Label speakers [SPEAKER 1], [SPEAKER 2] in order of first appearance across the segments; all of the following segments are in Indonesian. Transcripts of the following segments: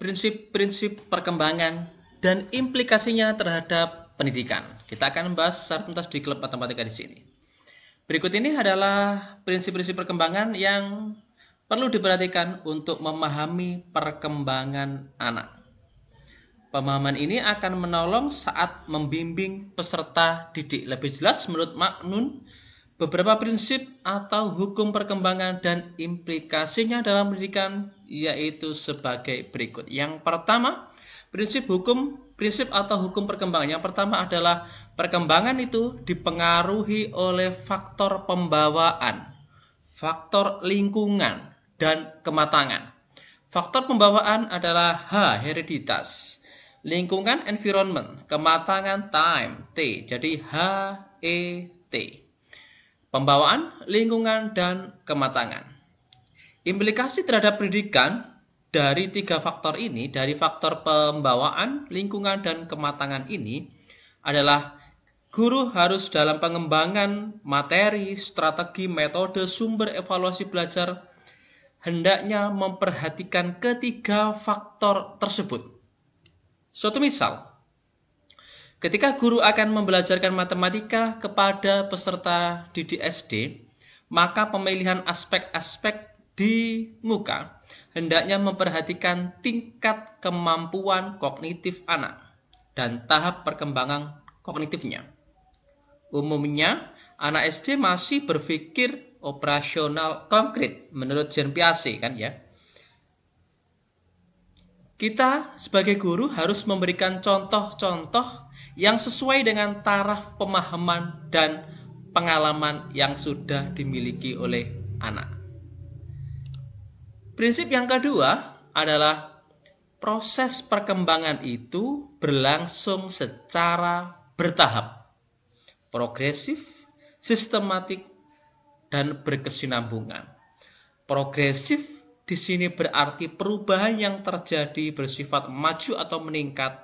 [SPEAKER 1] prinsip-prinsip perkembangan dan implikasinya terhadap pendidikan. Kita akan membahas secara tuntas di klub matematika di sini. Berikut ini adalah prinsip-prinsip perkembangan yang perlu diperhatikan untuk memahami perkembangan anak. Pemahaman ini akan menolong saat membimbing peserta didik. Lebih jelas menurut Maknun Beberapa prinsip atau hukum perkembangan dan implikasinya dalam pendidikan yaitu sebagai berikut. Yang pertama, prinsip hukum prinsip atau hukum perkembangan. Yang pertama adalah perkembangan itu dipengaruhi oleh faktor pembawaan, faktor lingkungan, dan kematangan. Faktor pembawaan adalah H, hereditas. Lingkungan environment, kematangan time, T. Jadi H, E, T pembawaan, lingkungan, dan kematangan. Implikasi terhadap pendidikan dari tiga faktor ini, dari faktor pembawaan, lingkungan, dan kematangan ini adalah guru harus dalam pengembangan materi, strategi, metode, sumber evaluasi belajar hendaknya memperhatikan ketiga faktor tersebut. Suatu misal, Ketika guru akan membelajarkan matematika kepada peserta didik SD, maka pemilihan aspek-aspek di muka hendaknya memperhatikan tingkat kemampuan kognitif anak dan tahap perkembangan kognitifnya. Umumnya, anak SD masih berpikir operasional konkret menurut Jean Piaget kan ya. Kita sebagai guru harus memberikan contoh-contoh yang sesuai dengan taraf pemahaman dan pengalaman yang sudah dimiliki oleh anak. Prinsip yang kedua adalah proses perkembangan itu berlangsung secara bertahap, progresif, sistematik, dan berkesinambungan. Progresif di sini berarti perubahan yang terjadi bersifat maju atau meningkat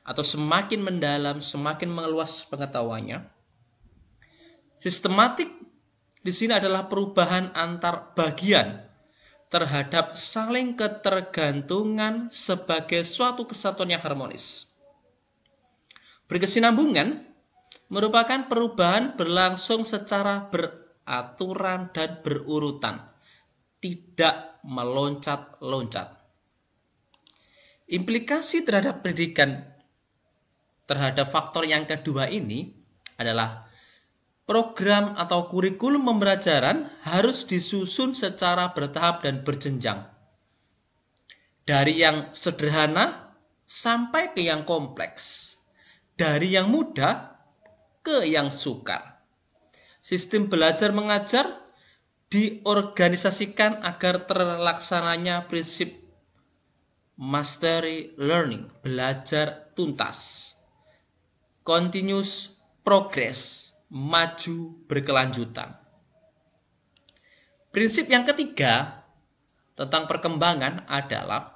[SPEAKER 1] atau semakin mendalam, semakin meluas pengetahuannya. Sistematik di sini adalah perubahan antar bagian terhadap saling ketergantungan sebagai suatu kesatuan yang harmonis. Berkesinambungan merupakan perubahan berlangsung secara beraturan dan berurutan tidak meloncat-loncat. Implikasi terhadap pendidikan terhadap faktor yang kedua ini adalah program atau kurikulum pembelajaran harus disusun secara bertahap dan berjenjang. Dari yang sederhana sampai ke yang kompleks. Dari yang mudah ke yang sukar. Sistem belajar mengajar diorganisasikan agar terlaksananya prinsip mastery learning, belajar tuntas, continuous progress, maju berkelanjutan. Prinsip yang ketiga tentang perkembangan adalah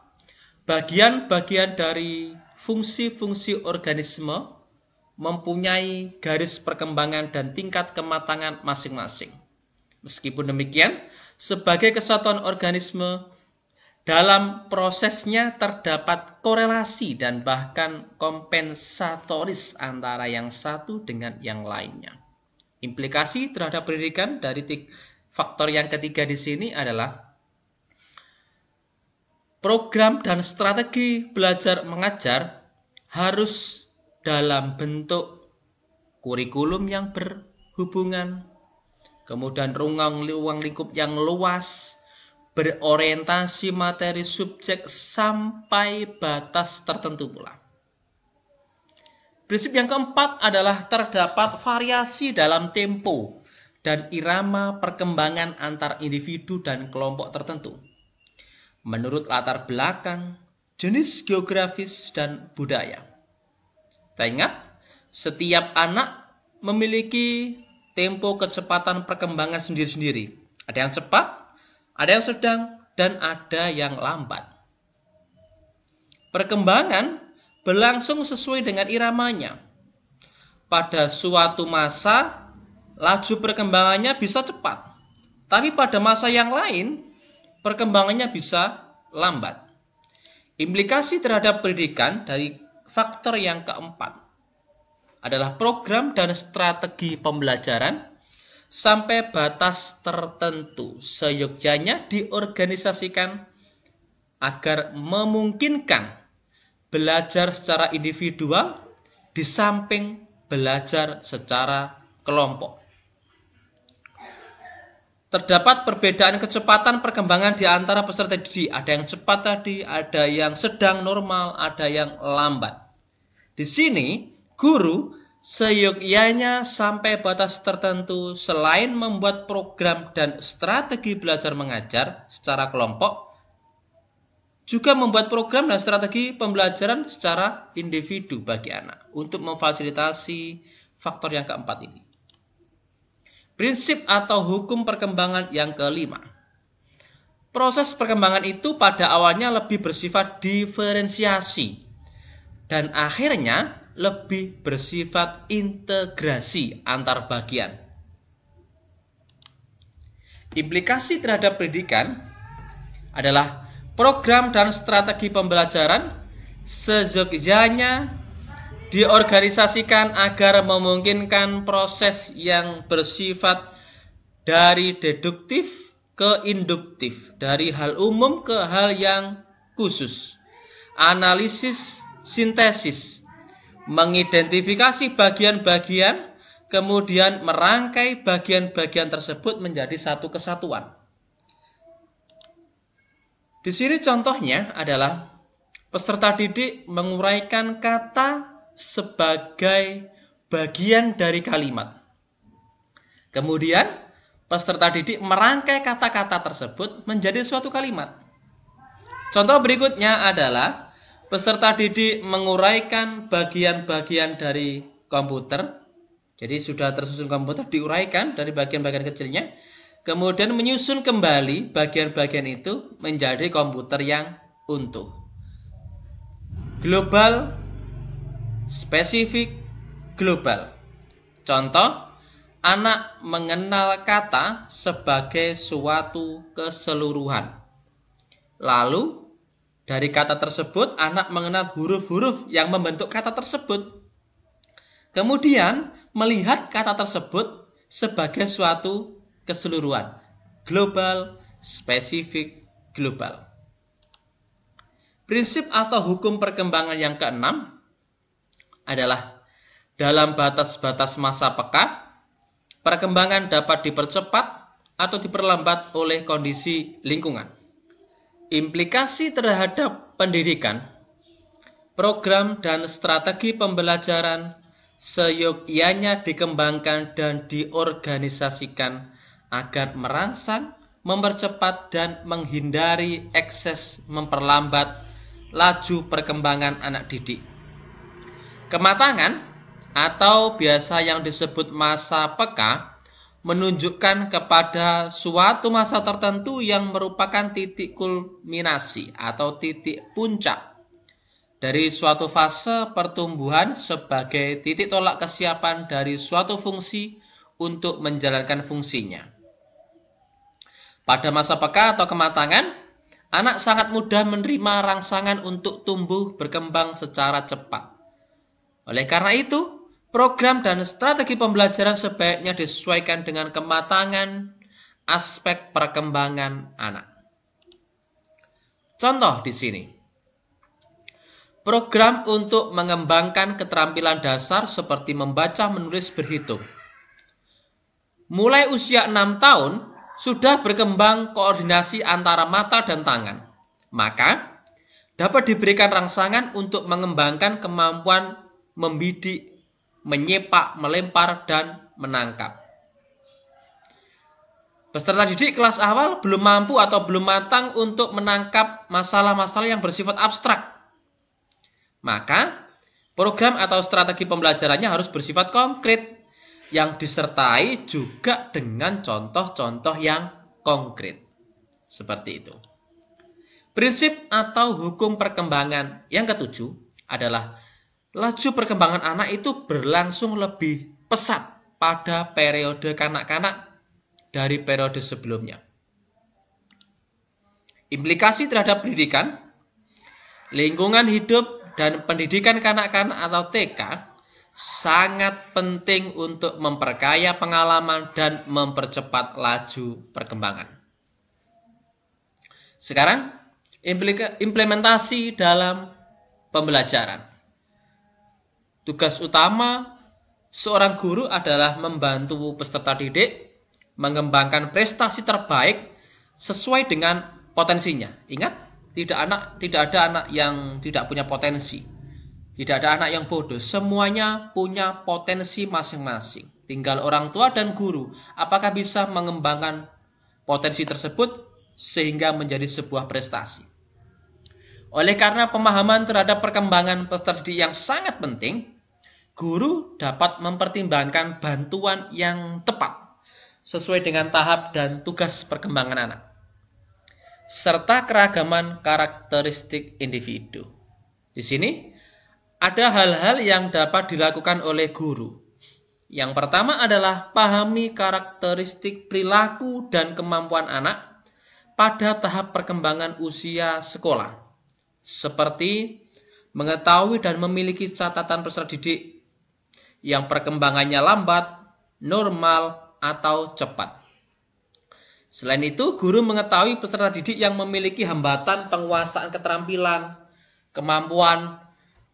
[SPEAKER 1] bagian-bagian dari fungsi-fungsi organisme mempunyai garis perkembangan dan tingkat kematangan masing-masing. Meskipun demikian, sebagai kesatuan organisme, dalam prosesnya terdapat korelasi dan bahkan kompensatoris antara yang satu dengan yang lainnya. Implikasi terhadap pendidikan dari faktor yang ketiga di sini adalah program dan strategi belajar mengajar harus dalam bentuk kurikulum yang berhubungan kemudian ruang lingkup yang luas, berorientasi materi subjek sampai batas tertentu pula. Prinsip yang keempat adalah terdapat variasi dalam tempo dan irama perkembangan antar individu dan kelompok tertentu. Menurut latar belakang, jenis geografis, dan budaya. Kita ingat, setiap anak memiliki tempo kecepatan perkembangan sendiri-sendiri. Ada yang cepat, ada yang sedang, dan ada yang lambat. Perkembangan berlangsung sesuai dengan iramanya. Pada suatu masa, laju perkembangannya bisa cepat, tapi pada masa yang lain, perkembangannya bisa lambat. Implikasi terhadap pendidikan dari faktor yang keempat adalah program dan strategi pembelajaran sampai batas tertentu. seyogjanya diorganisasikan agar memungkinkan belajar secara individual di samping belajar secara kelompok. Terdapat perbedaan kecepatan perkembangan di antara peserta didik. Ada yang cepat tadi, ada yang sedang normal, ada yang lambat. Di sini guru seyogyanya sampai batas tertentu selain membuat program dan strategi belajar mengajar secara kelompok juga membuat program dan strategi pembelajaran secara individu bagi anak untuk memfasilitasi faktor yang keempat ini. Prinsip atau hukum perkembangan yang kelima. Proses perkembangan itu pada awalnya lebih bersifat diferensiasi dan akhirnya lebih bersifat integrasi antar bagian. Implikasi terhadap pendidikan adalah program dan strategi pembelajaran sejoganya diorganisasikan agar memungkinkan proses yang bersifat dari deduktif ke induktif, dari hal umum ke hal yang khusus. Analisis sintesis mengidentifikasi bagian-bagian, kemudian merangkai bagian-bagian tersebut menjadi satu kesatuan. Di sini contohnya adalah peserta didik menguraikan kata sebagai bagian dari kalimat. Kemudian, peserta didik merangkai kata-kata tersebut menjadi suatu kalimat. Contoh berikutnya adalah peserta didik menguraikan bagian-bagian dari komputer. Jadi sudah tersusun komputer diuraikan dari bagian-bagian kecilnya. Kemudian menyusun kembali bagian-bagian itu menjadi komputer yang utuh. Global, spesifik, global. Contoh, anak mengenal kata sebagai suatu keseluruhan. Lalu dari kata tersebut, anak mengenal huruf-huruf yang membentuk kata tersebut. Kemudian, melihat kata tersebut sebagai suatu keseluruhan. Global, spesifik, global. Prinsip atau hukum perkembangan yang keenam adalah dalam batas-batas masa peka, perkembangan dapat dipercepat atau diperlambat oleh kondisi lingkungan. Implikasi terhadap pendidikan, program dan strategi pembelajaran seyogyanya dikembangkan dan diorganisasikan agar merangsang, mempercepat dan menghindari ekses memperlambat laju perkembangan anak didik. Kematangan atau biasa yang disebut masa peka menunjukkan kepada suatu masa tertentu yang merupakan titik kulminasi atau titik puncak dari suatu fase pertumbuhan sebagai titik tolak kesiapan dari suatu fungsi untuk menjalankan fungsinya. Pada masa peka atau kematangan, anak sangat mudah menerima rangsangan untuk tumbuh berkembang secara cepat. Oleh karena itu, Program dan strategi pembelajaran sebaiknya disesuaikan dengan kematangan aspek perkembangan anak. Contoh di sini. Program untuk mengembangkan keterampilan dasar seperti membaca, menulis, berhitung. Mulai usia 6 tahun, sudah berkembang koordinasi antara mata dan tangan. Maka, dapat diberikan rangsangan untuk mengembangkan kemampuan membidik menyepak, melempar, dan menangkap. Peserta didik kelas awal belum mampu atau belum matang untuk menangkap masalah-masalah yang bersifat abstrak. Maka, program atau strategi pembelajarannya harus bersifat konkret yang disertai juga dengan contoh-contoh yang konkret. Seperti itu. Prinsip atau hukum perkembangan yang ketujuh adalah laju perkembangan anak itu berlangsung lebih pesat pada periode kanak-kanak dari periode sebelumnya. Implikasi terhadap pendidikan, lingkungan hidup dan pendidikan kanak-kanak atau TK sangat penting untuk memperkaya pengalaman dan mempercepat laju perkembangan. Sekarang, implementasi dalam pembelajaran. Tugas utama seorang guru adalah membantu peserta didik mengembangkan prestasi terbaik sesuai dengan potensinya. Ingat, tidak anak tidak ada anak yang tidak punya potensi. Tidak ada anak yang bodoh, semuanya punya potensi masing-masing. Tinggal orang tua dan guru apakah bisa mengembangkan potensi tersebut sehingga menjadi sebuah prestasi. Oleh karena pemahaman terhadap perkembangan peserta didik yang sangat penting, guru dapat mempertimbangkan bantuan yang tepat sesuai dengan tahap dan tugas perkembangan anak serta keragaman karakteristik individu. Di sini ada hal-hal yang dapat dilakukan oleh guru. Yang pertama adalah pahami karakteristik perilaku dan kemampuan anak pada tahap perkembangan usia sekolah seperti mengetahui dan memiliki catatan peserta didik yang perkembangannya lambat, normal, atau cepat. Selain itu, guru mengetahui peserta didik yang memiliki hambatan penguasaan keterampilan, kemampuan,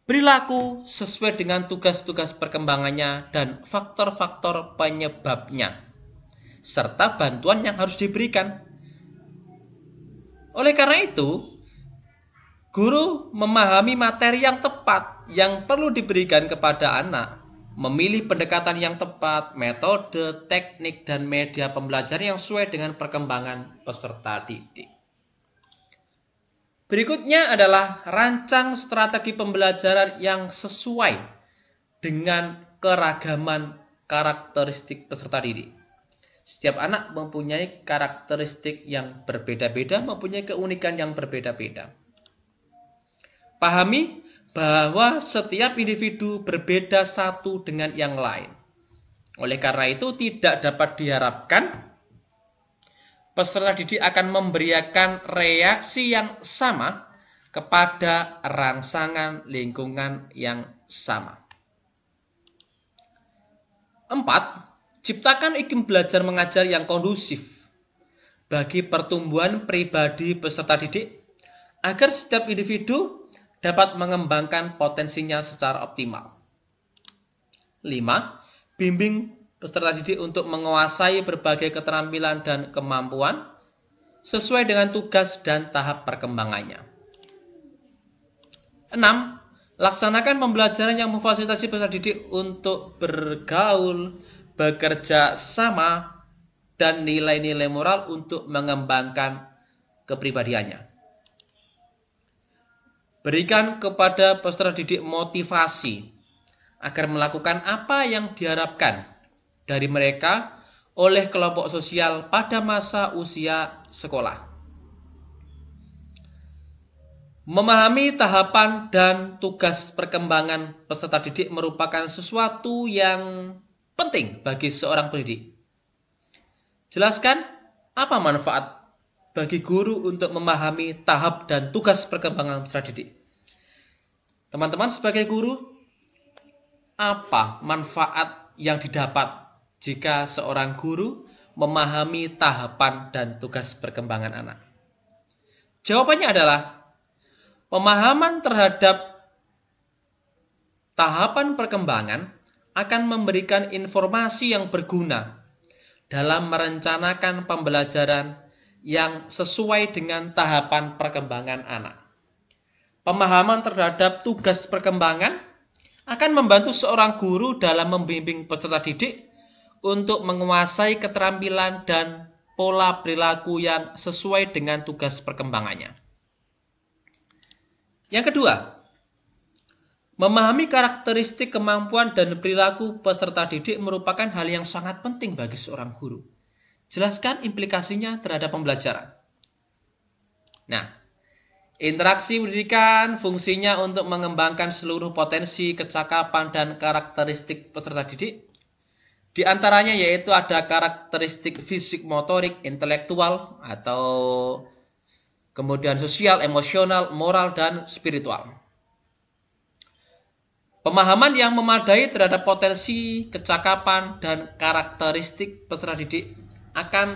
[SPEAKER 1] perilaku sesuai dengan tugas-tugas perkembangannya dan faktor-faktor penyebabnya, serta bantuan yang harus diberikan. Oleh karena itu, Guru memahami materi yang tepat yang perlu diberikan kepada anak, memilih pendekatan yang tepat, metode, teknik, dan media pembelajaran yang sesuai dengan perkembangan peserta didik. Berikutnya adalah rancang strategi pembelajaran yang sesuai dengan keragaman karakteristik peserta didik. Setiap anak mempunyai karakteristik yang berbeda-beda, mempunyai keunikan yang berbeda-beda. Pahami bahwa setiap individu berbeda satu dengan yang lain. Oleh karena itu tidak dapat diharapkan peserta didik akan memberikan reaksi yang sama kepada rangsangan lingkungan yang sama. Empat, ciptakan iklim belajar mengajar yang kondusif bagi pertumbuhan pribadi peserta didik agar setiap individu dapat mengembangkan potensinya secara optimal. 5. Bimbing peserta didik untuk menguasai berbagai keterampilan dan kemampuan sesuai dengan tugas dan tahap perkembangannya. 6. Laksanakan pembelajaran yang memfasilitasi peserta didik untuk bergaul, bekerja sama, dan nilai-nilai moral untuk mengembangkan kepribadiannya. Berikan kepada peserta didik motivasi agar melakukan apa yang diharapkan dari mereka oleh kelompok sosial pada masa usia sekolah. Memahami tahapan dan tugas perkembangan peserta didik merupakan sesuatu yang penting bagi seorang pendidik. Jelaskan apa manfaat bagi guru untuk memahami tahap dan tugas perkembangan peserta didik. Teman-teman sebagai guru, apa manfaat yang didapat jika seorang guru memahami tahapan dan tugas perkembangan anak? Jawabannya adalah pemahaman terhadap tahapan perkembangan akan memberikan informasi yang berguna dalam merencanakan pembelajaran yang sesuai dengan tahapan perkembangan anak. Pemahaman terhadap tugas perkembangan akan membantu seorang guru dalam membimbing peserta didik untuk menguasai keterampilan dan pola perilaku yang sesuai dengan tugas perkembangannya. Yang kedua, memahami karakteristik kemampuan dan perilaku peserta didik merupakan hal yang sangat penting bagi seorang guru. Jelaskan implikasinya terhadap pembelajaran. Nah, interaksi pendidikan fungsinya untuk mengembangkan seluruh potensi, kecakapan, dan karakteristik peserta didik. Di antaranya yaitu ada karakteristik fisik, motorik, intelektual, atau kemudian sosial, emosional, moral, dan spiritual. Pemahaman yang memadai terhadap potensi, kecakapan, dan karakteristik peserta didik akan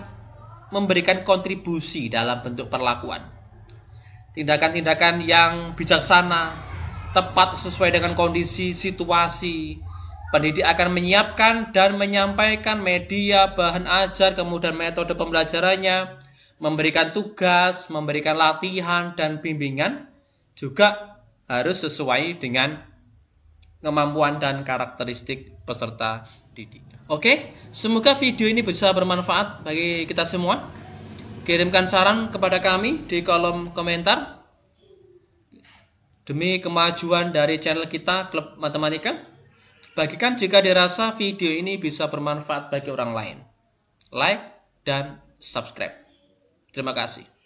[SPEAKER 1] memberikan kontribusi dalam bentuk perlakuan. Tindakan-tindakan yang bijaksana, tepat sesuai dengan kondisi situasi, pendidik akan menyiapkan dan menyampaikan media, bahan ajar, kemudian metode pembelajarannya, memberikan tugas, memberikan latihan dan bimbingan juga harus sesuai dengan kemampuan dan karakteristik peserta didik. Oke, semoga video ini bisa bermanfaat bagi kita semua. Kirimkan saran kepada kami di kolom komentar. Demi kemajuan dari channel kita Klub Matematika, bagikan jika dirasa video ini bisa bermanfaat bagi orang lain. Like dan subscribe. Terima kasih.